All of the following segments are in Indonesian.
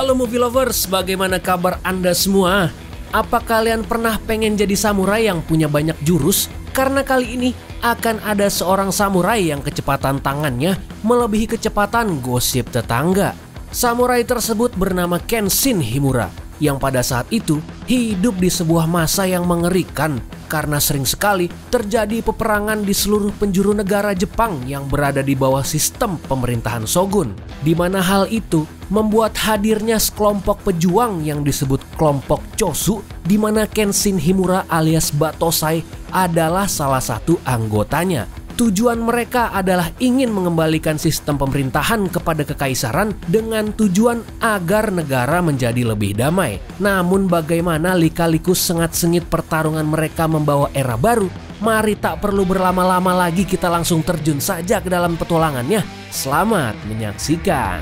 Halo movie lovers, bagaimana kabar Anda semua? Apa kalian pernah pengen jadi samurai yang punya banyak jurus? Karena kali ini akan ada seorang samurai yang kecepatan tangannya melebihi kecepatan gosip tetangga. Samurai tersebut bernama Kenshin Himura yang pada saat itu hidup di sebuah masa yang mengerikan karena sering sekali terjadi peperangan di seluruh penjuru negara Jepang yang berada di bawah sistem pemerintahan shogun, di mana hal itu membuat hadirnya sekelompok pejuang yang disebut kelompok Chosu di mana Kenshin Himura alias Batosai adalah salah satu anggotanya Tujuan mereka adalah ingin mengembalikan sistem pemerintahan kepada kekaisaran dengan tujuan agar negara menjadi lebih damai. Namun bagaimana lika liku sengat-sengit pertarungan mereka membawa era baru, mari tak perlu berlama-lama lagi kita langsung terjun saja ke dalam petualangannya. Selamat menyaksikan.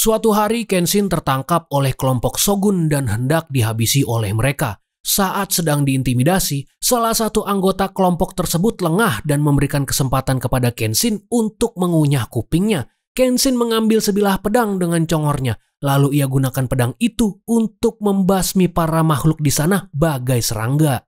Suatu hari Kenshin tertangkap oleh kelompok Shogun dan hendak dihabisi oleh mereka. Saat sedang diintimidasi, salah satu anggota kelompok tersebut lengah dan memberikan kesempatan kepada Kenshin untuk mengunyah kupingnya. Kenshin mengambil sebilah pedang dengan congornya, lalu ia gunakan pedang itu untuk membasmi para makhluk di sana bagai serangga.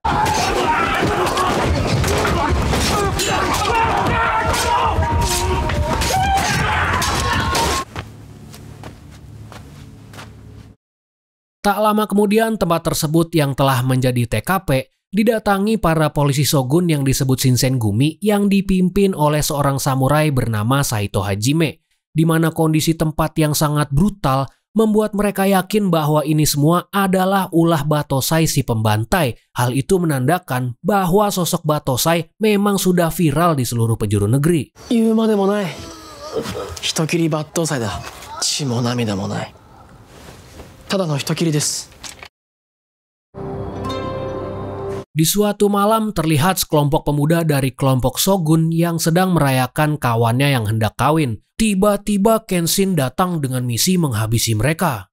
Tak lama kemudian tempat tersebut yang telah menjadi TKP didatangi para polisi shogun yang disebut Shinsen Gumi yang dipimpin oleh seorang samurai bernama Saito Hajime, di mana kondisi tempat yang sangat brutal membuat mereka yakin bahwa ini semua adalah ulah Batosai si pembantai. Hal itu menandakan bahwa sosok Batosai memang sudah viral di seluruh penjuru negeri. monai. Di suatu malam terlihat sekelompok pemuda dari kelompok Shogun yang sedang merayakan kawannya yang hendak kawin. Tiba-tiba Kenshin datang dengan misi menghabisi mereka.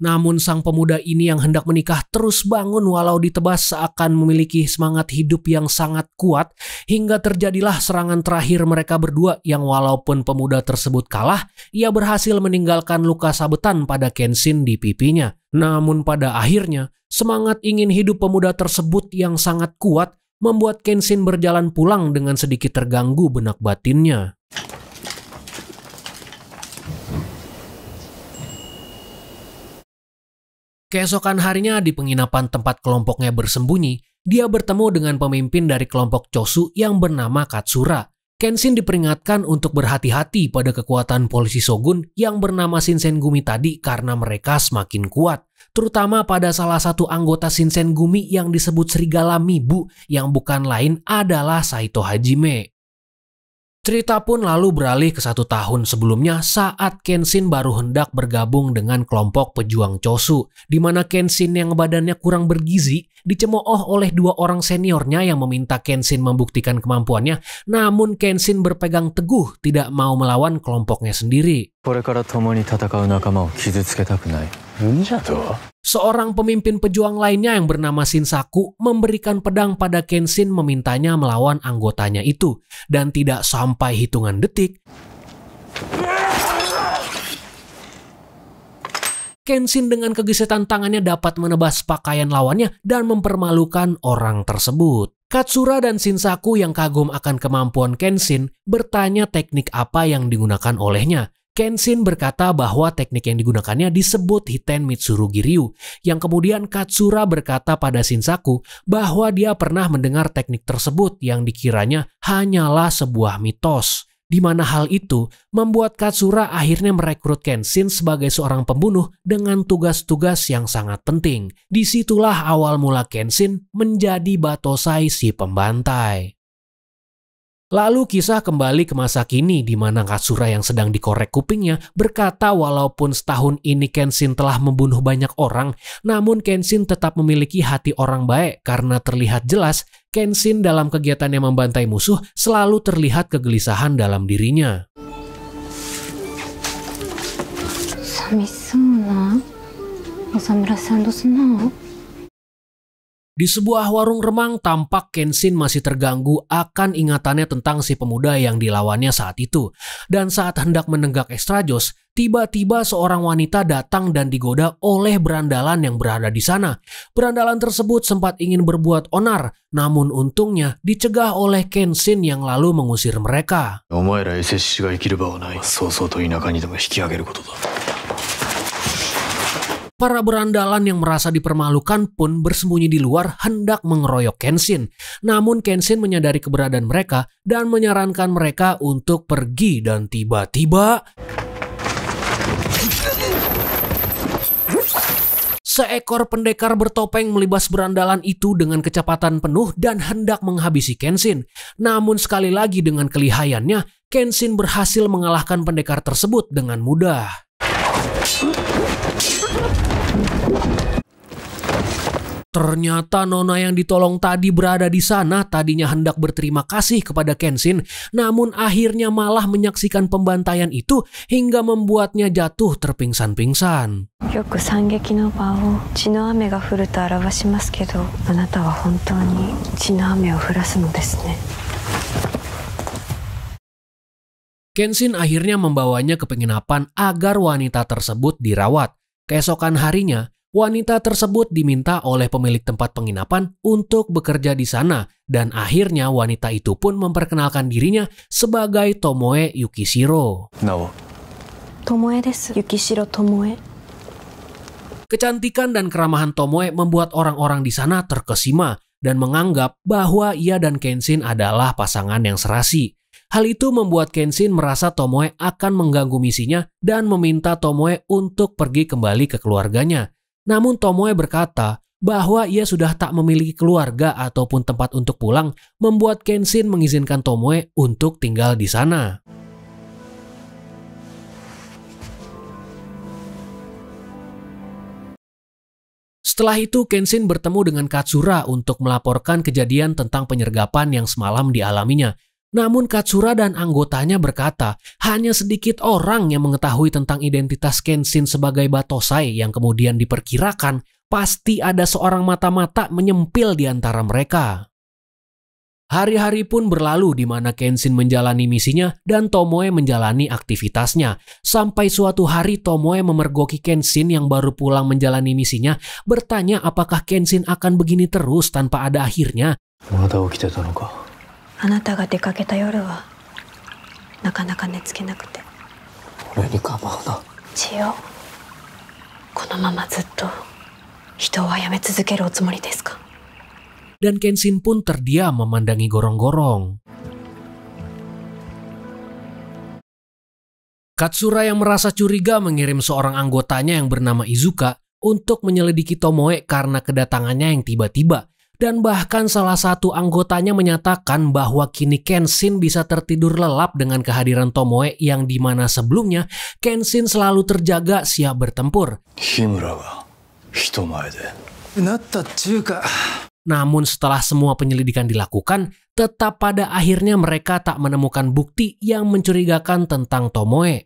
Namun sang pemuda ini yang hendak menikah terus bangun walau ditebas seakan memiliki semangat hidup yang sangat kuat hingga terjadilah serangan terakhir mereka berdua yang walaupun pemuda tersebut kalah, ia berhasil meninggalkan luka sabetan pada Kenshin di pipinya. Namun pada akhirnya, semangat ingin hidup pemuda tersebut yang sangat kuat membuat Kenshin berjalan pulang dengan sedikit terganggu benak batinnya. Keesokan harinya di penginapan tempat kelompoknya bersembunyi, dia bertemu dengan pemimpin dari kelompok Chosu yang bernama Katsura. Kenshin diperingatkan untuk berhati-hati pada kekuatan polisi Shogun yang bernama Shinsengumi tadi karena mereka semakin kuat, terutama pada salah satu anggota Shinsengumi yang disebut Serigala Mibu yang bukan lain adalah Saito Hajime. Cerita pun lalu beralih ke satu tahun sebelumnya saat Kenshin baru hendak bergabung dengan kelompok pejuang Chosu, di mana Kenshin yang badannya kurang bergizi dicemooh oleh dua orang seniornya yang meminta Kenshin membuktikan kemampuannya, namun Kenshin berpegang teguh tidak mau melawan kelompoknya sendiri. Seorang pemimpin pejuang lainnya yang bernama Shinsaku memberikan pedang pada Kenshin memintanya melawan anggotanya itu. Dan tidak sampai hitungan detik, Kenshin dengan kegesetan tangannya dapat menebas pakaian lawannya dan mempermalukan orang tersebut. Katsura dan Shinsaku yang kagum akan kemampuan Kenshin bertanya teknik apa yang digunakan olehnya Kenshin berkata bahwa teknik yang digunakannya disebut Hiten Mitsurugi Ryu, yang kemudian Katsura berkata pada Shinsaku bahwa dia pernah mendengar teknik tersebut yang dikiranya hanyalah sebuah mitos. Di mana hal itu membuat Katsura akhirnya merekrut Kenshin sebagai seorang pembunuh dengan tugas-tugas yang sangat penting. Disitulah awal mula Kenshin menjadi Batosai si pembantai. Lalu kisah kembali ke masa kini di mana Katsura yang sedang dikorek kupingnya berkata walaupun setahun ini Kenshin telah membunuh banyak orang, namun Kenshin tetap memiliki hati orang baik karena terlihat jelas Kenshin dalam kegiatan yang membantai musuh selalu terlihat kegelisahan dalam dirinya. Samisuna, Osamura-san di sebuah warung remang tampak Kenshin masih terganggu akan ingatannya tentang si pemuda yang dilawannya saat itu. Dan saat hendak menenggak Estrajos, tiba-tiba seorang wanita datang dan digoda oleh berandalan yang berada di sana. Berandalan tersebut sempat ingin berbuat onar, namun untungnya dicegah oleh Kenshin yang lalu mengusir mereka. Para berandalan yang merasa dipermalukan pun bersembunyi di luar hendak mengeroyok Kenshin. Namun Kenshin menyadari keberadaan mereka dan menyarankan mereka untuk pergi dan tiba-tiba... Seekor pendekar bertopeng melibas berandalan itu dengan kecepatan penuh dan hendak menghabisi Kenshin. Namun sekali lagi dengan kelihayannya, Kenshin berhasil mengalahkan pendekar tersebut dengan mudah. Ternyata Nona yang ditolong tadi berada di sana tadinya hendak berterima kasih kepada Kenshin, namun akhirnya malah menyaksikan pembantaian itu hingga membuatnya jatuh terpingsan-pingsan. Kenshin akhirnya membawanya ke penginapan agar wanita tersebut dirawat. Keesokan harinya, wanita tersebut diminta oleh pemilik tempat penginapan untuk bekerja di sana dan akhirnya wanita itu pun memperkenalkan dirinya sebagai Tomoe Yukishiro. No. Tomoe desu. Yukishiro Tomoe. Kecantikan dan keramahan Tomoe membuat orang-orang di sana terkesima dan menganggap bahwa ia dan Kenshin adalah pasangan yang serasi. Hal itu membuat Kenshin merasa Tomoe akan mengganggu misinya dan meminta Tomoe untuk pergi kembali ke keluarganya. Namun Tomoe berkata bahwa ia sudah tak memiliki keluarga ataupun tempat untuk pulang, membuat Kenshin mengizinkan Tomoe untuk tinggal di sana. Setelah itu, Kenshin bertemu dengan Katsura untuk melaporkan kejadian tentang penyergapan yang semalam dialaminya. Namun Katsura dan anggotanya berkata, hanya sedikit orang yang mengetahui tentang identitas Kenshin sebagai Batosai yang kemudian diperkirakan pasti ada seorang mata-mata menyempil di antara mereka. Hari-hari pun berlalu di mana Kenshin menjalani misinya dan Tomoe menjalani aktivitasnya. Sampai suatu hari Tomoe memergoki Kenshin yang baru pulang menjalani misinya bertanya apakah Kenshin akan begini terus tanpa ada akhirnya. Mada あなたが出かけた夜はなかなか寝つけなくて俺に構うな千代このままずっと人を殺め続けるおつもりですか Dan Kenshin pun terdiam memandangi gorong-gorong. Katsura yang merasa curiga mengirim seorang anggotanya yang bernama Izuka untuk menyelidiki Tomoe karena kedatangannya yang tiba-tiba dan bahkan salah satu anggotanya menyatakan bahwa kini Kenshin bisa tertidur lelap dengan kehadiran Tomoe yang dimana sebelumnya Kenshin selalu terjaga siap bertempur. Namun setelah semua penyelidikan dilakukan, tetap pada akhirnya mereka tak menemukan bukti yang mencurigakan tentang Tomoe.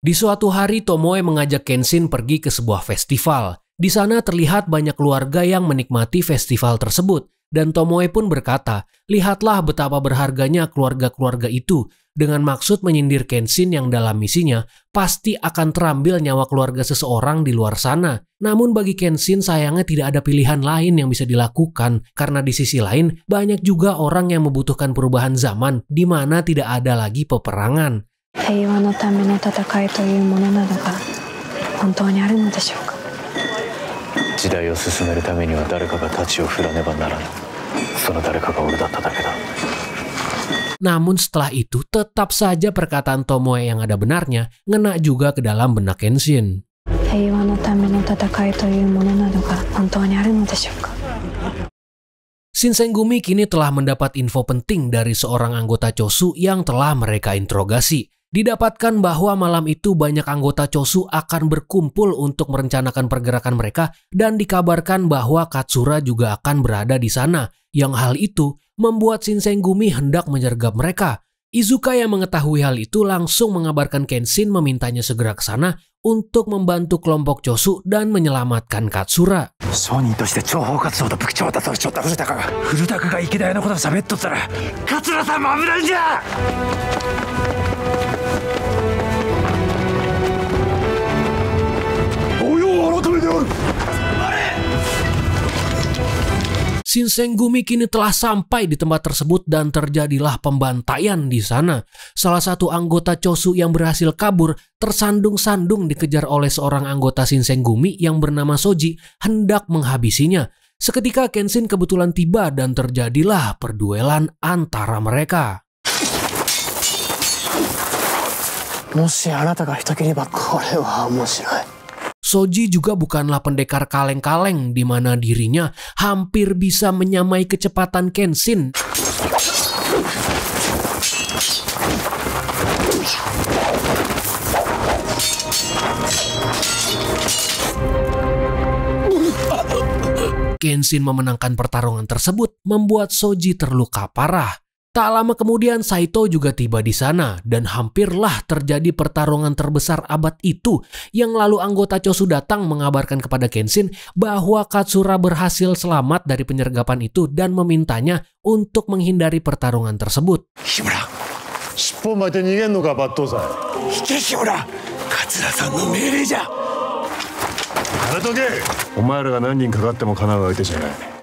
Di suatu hari Tomoe mengajak Kenshin pergi ke sebuah festival. Di sana terlihat banyak keluarga yang menikmati festival tersebut, dan Tomoe pun berkata, lihatlah betapa berharganya keluarga-keluarga itu dengan maksud menyindir Kenshin yang dalam misinya pasti akan terambil nyawa keluarga seseorang di luar sana. Namun bagi Kenshin sayangnya tidak ada pilihan lain yang bisa dilakukan karena di sisi lain banyak juga orang yang membutuhkan perubahan zaman di mana tidak ada lagi peperangan. 時代を進めるためには誰かが太刀を振らねばならぬその誰かが俺だっただけだ Namun setelah itu tetap saja perkataan Tomoe yang ada benarnya ngena juga ke dalam benak Kenshin. Shinsengumi kini telah mendapat info penting dari seorang anggota Chosu yang telah mereka interogasi. Didapatkan bahwa malam itu banyak anggota Chosu akan berkumpul untuk merencanakan pergerakan mereka dan dikabarkan bahwa Katsura juga akan berada di sana. Yang hal itu membuat Shinsengumi hendak menyergap mereka. Izuka yang mengetahui hal itu langsung mengabarkan Kenshin memintanya segera ke sana untuk membantu kelompok Chosu dan menyelamatkan Katsura. Sinsengumi kini telah sampai di tempat tersebut dan terjadilah pembantaian di sana. Salah satu anggota Chosu yang berhasil kabur tersandung-sandung dikejar oleh seorang anggota Sinsengumi yang bernama Soji hendak menghabisinya. Seketika Kenshin kebetulan tiba dan terjadilah perduelan antara mereka. Soji juga bukanlah pendekar kaleng-kaleng di mana dirinya hampir bisa menyamai kecepatan Kenshin. Kenshin memenangkan pertarungan tersebut membuat Soji terluka parah Tak lama kemudian Saito juga tiba di sana dan hampirlah terjadi pertarungan terbesar abad itu yang lalu anggota Chosu datang mengabarkan kepada Kenshin bahwa Katsura berhasil selamat dari penyergapan itu dan memintanya untuk menghindari pertarungan tersebut. Shimura, Shimura, Katsura-san no ja.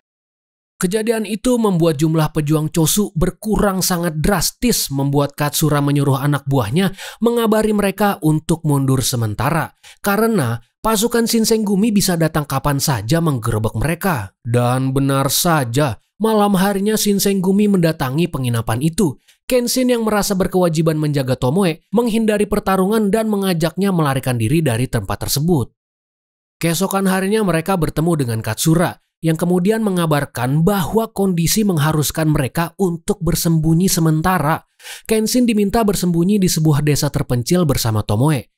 Kejadian itu membuat jumlah pejuang Chosu berkurang sangat drastis membuat Katsura menyuruh anak buahnya mengabari mereka untuk mundur sementara karena pasukan Shinsengumi bisa datang kapan saja menggerebek mereka. Dan benar saja, malam harinya Shinsengumi mendatangi penginapan itu. Kenshin yang merasa berkewajiban menjaga Tomoe menghindari pertarungan dan mengajaknya melarikan diri dari tempat tersebut. Keesokan harinya mereka bertemu dengan Katsura yang kemudian mengabarkan bahwa kondisi mengharuskan mereka untuk bersembunyi sementara. Kenshin diminta bersembunyi di sebuah desa terpencil bersama Tomoe.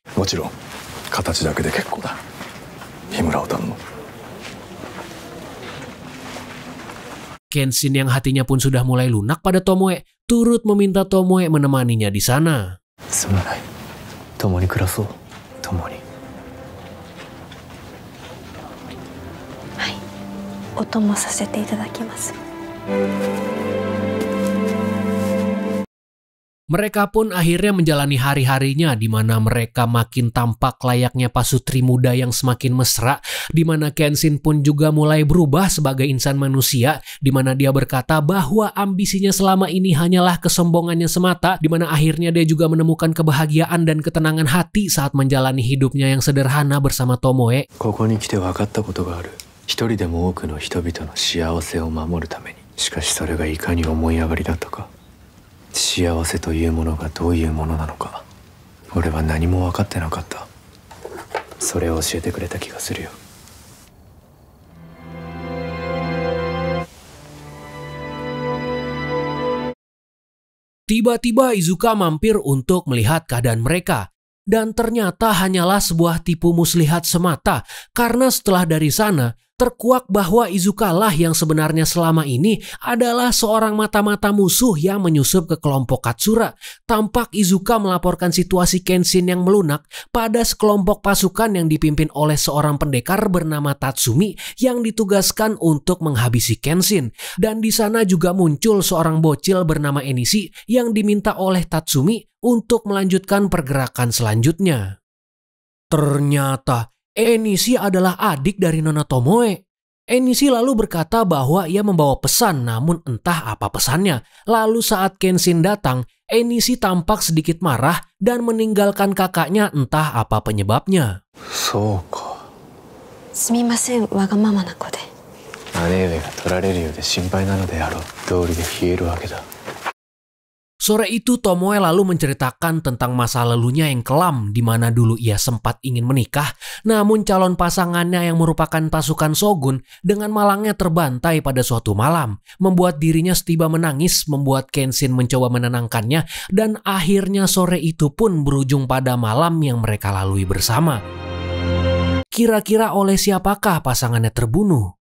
Kenshin yang hatinya pun sudah mulai lunak pada Tomoe, turut meminta Tomoe menemaninya di sana. Tomoe ni Tomoe お供させていただきます。Mereka pun akhirnya menjalani hari-harinya di mana mereka makin tampak layaknya pasutri muda yang semakin mesra, di mana Kenshin pun juga mulai berubah sebagai insan manusia, di mana dia berkata bahwa ambisinya selama ini hanyalah kesombongannya semata, di mana akhirnya dia juga menemukan kebahagiaan dan ketenangan hati saat menjalani hidupnya yang sederhana bersama Tomoe. 一人でも多くの人々の幸せを守るためにしかしそれがいかに思い上がりだったか幸せというものがどういうものなのか俺は何も分かってなかったそれを教えてくれた気がするよティバティバ Izuka mampir untuk melihat keadaan mereka dan ternyata hanyalah sebuah tipu muslihat semata karena setelah dari sana terkuak bahwa Izuka lah yang sebenarnya selama ini adalah seorang mata-mata musuh yang menyusup ke kelompok Katsura. Tampak Izuka melaporkan situasi Kenshin yang melunak pada sekelompok pasukan yang dipimpin oleh seorang pendekar bernama Tatsumi yang ditugaskan untuk menghabisi Kenshin. Dan di sana juga muncul seorang bocil bernama Enishi yang diminta oleh Tatsumi untuk melanjutkan pergerakan selanjutnya. Ternyata Enishi adalah adik dari Nona Tomoe. Enishi lalu berkata bahwa ia membawa pesan namun entah apa pesannya. Lalu saat Kenshin datang, Enishi tampak sedikit marah dan meninggalkan kakaknya entah apa penyebabnya. Soko. Sumimasen ga torareru yo de shinpai nano de aro. de hieru wake da. Sore itu Tomoe lalu menceritakan tentang masa lalunya yang kelam di mana dulu ia sempat ingin menikah, namun calon pasangannya yang merupakan pasukan Shogun dengan malangnya terbantai pada suatu malam, membuat dirinya setiba menangis, membuat Kenshin mencoba menenangkannya, dan akhirnya sore itu pun berujung pada malam yang mereka lalui bersama. Kira-kira oleh siapakah pasangannya terbunuh?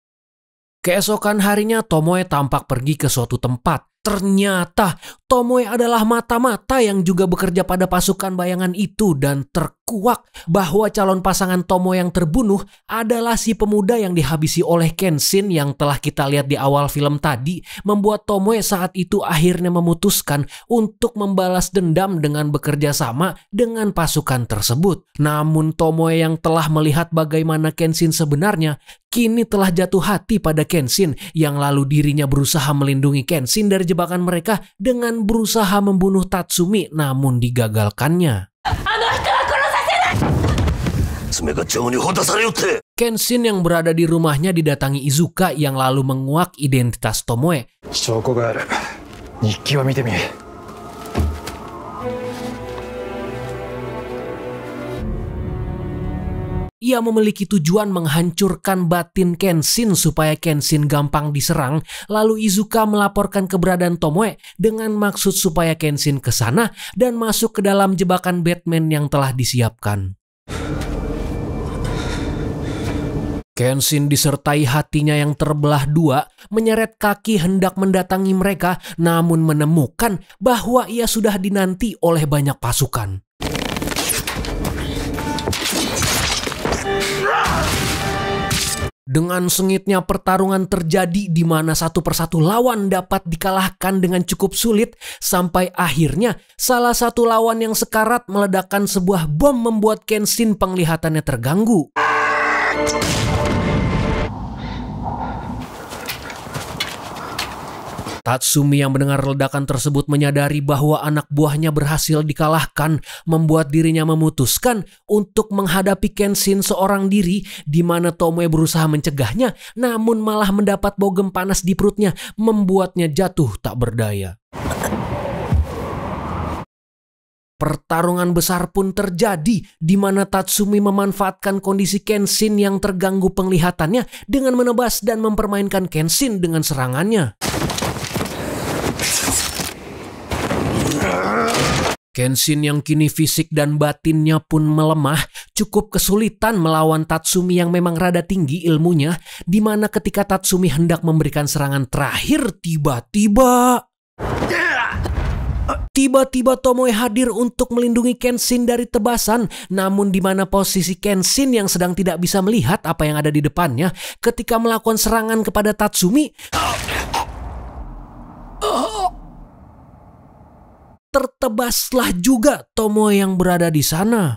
Keesokan harinya Tomoe tampak pergi ke suatu tempat Ternyata Tomoe adalah mata-mata yang juga bekerja pada pasukan bayangan itu dan terkuak bahwa calon pasangan Tomoe yang terbunuh adalah si pemuda yang dihabisi oleh Kenshin yang telah kita lihat di awal film tadi membuat Tomoe saat itu akhirnya memutuskan untuk membalas dendam dengan bekerja sama dengan pasukan tersebut. Namun Tomoe yang telah melihat bagaimana Kenshin sebenarnya kini telah jatuh hati pada Kenshin yang lalu dirinya berusaha melindungi Kenshin dari jebakan mereka dengan berusaha membunuh Tatsumi namun digagalkannya. Kenshin yang berada di rumahnya didatangi Izuka yang lalu menguak identitas Tomoe. Ia memiliki tujuan menghancurkan batin Kenshin supaya Kenshin gampang diserang, lalu Izuka melaporkan keberadaan Tomoe dengan maksud supaya Kenshin ke sana dan masuk ke dalam jebakan Batman yang telah disiapkan. Kenshin disertai hatinya yang terbelah dua, menyeret kaki hendak mendatangi mereka namun menemukan bahwa ia sudah dinanti oleh banyak pasukan. Dengan sengitnya pertarungan terjadi di mana satu persatu lawan dapat dikalahkan dengan cukup sulit sampai akhirnya salah satu lawan yang sekarat meledakkan sebuah bom membuat Kenshin penglihatannya terganggu. Tatsumi yang mendengar ledakan tersebut menyadari bahwa anak buahnya berhasil dikalahkan, membuat dirinya memutuskan untuk menghadapi Kenshin seorang diri di mana Tomoe berusaha mencegahnya namun malah mendapat bogem panas di perutnya membuatnya jatuh tak berdaya. Pertarungan besar pun terjadi di mana Tatsumi memanfaatkan kondisi Kenshin yang terganggu penglihatannya dengan menebas dan mempermainkan Kenshin dengan serangannya. Kenshin yang kini fisik dan batinnya pun melemah, cukup kesulitan melawan Tatsumi yang memang rada tinggi ilmunya, di mana ketika Tatsumi hendak memberikan serangan terakhir, tiba-tiba... Tiba-tiba Tomoe hadir untuk melindungi Kenshin dari tebasan, namun di mana posisi Kenshin yang sedang tidak bisa melihat apa yang ada di depannya ketika melakukan serangan kepada Tatsumi. Oh tertebaslah juga Tomo yang berada di sana.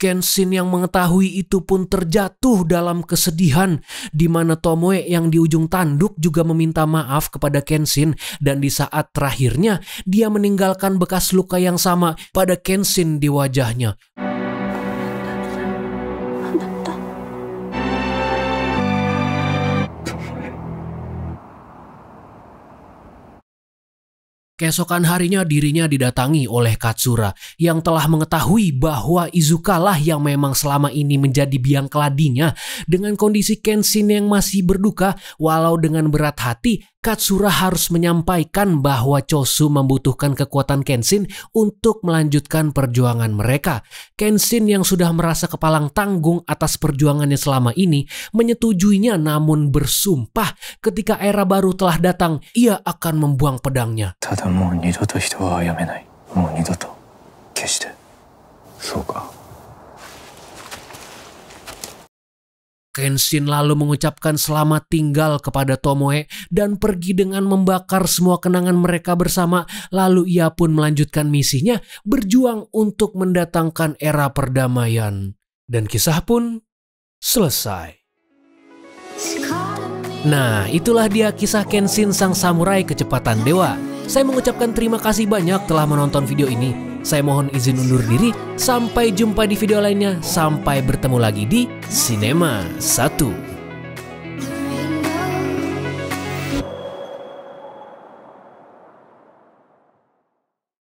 Kenshin yang mengetahui itu pun terjatuh dalam kesedihan di mana Tomoe yang di ujung tanduk juga meminta maaf kepada Kenshin dan di saat terakhirnya dia meninggalkan bekas luka yang sama pada Kenshin di wajahnya. Keesokan harinya dirinya didatangi oleh Katsura yang telah mengetahui bahwa Izuka lah yang memang selama ini menjadi biang keladinya. Dengan kondisi Kenshin yang masih berduka, walau dengan berat hati, Katsura harus menyampaikan bahwa Chosu membutuhkan kekuatan Kenshin untuk melanjutkan perjuangan mereka. Kenshin yang sudah merasa kepalang tanggung atas perjuangannya selama ini menyetujuinya namun bersumpah ketika era baru telah datang ia akan membuang pedangnya. もう二度と人は殺めないもう二度と決してそうか Kenshin lalu mengucapkan selamat tinggal kepada Tomoe dan pergi dengan membakar semua kenangan mereka bersama. Lalu ia pun melanjutkan misinya berjuang untuk mendatangkan era perdamaian. Dan kisah pun selesai. Nah, itulah dia kisah Kenshin sang samurai kecepatan dewa. Saya mengucapkan terima kasih banyak telah menonton video ini. Saya mohon izin undur diri. Sampai jumpa di video lainnya. Sampai bertemu lagi di Cinema 1.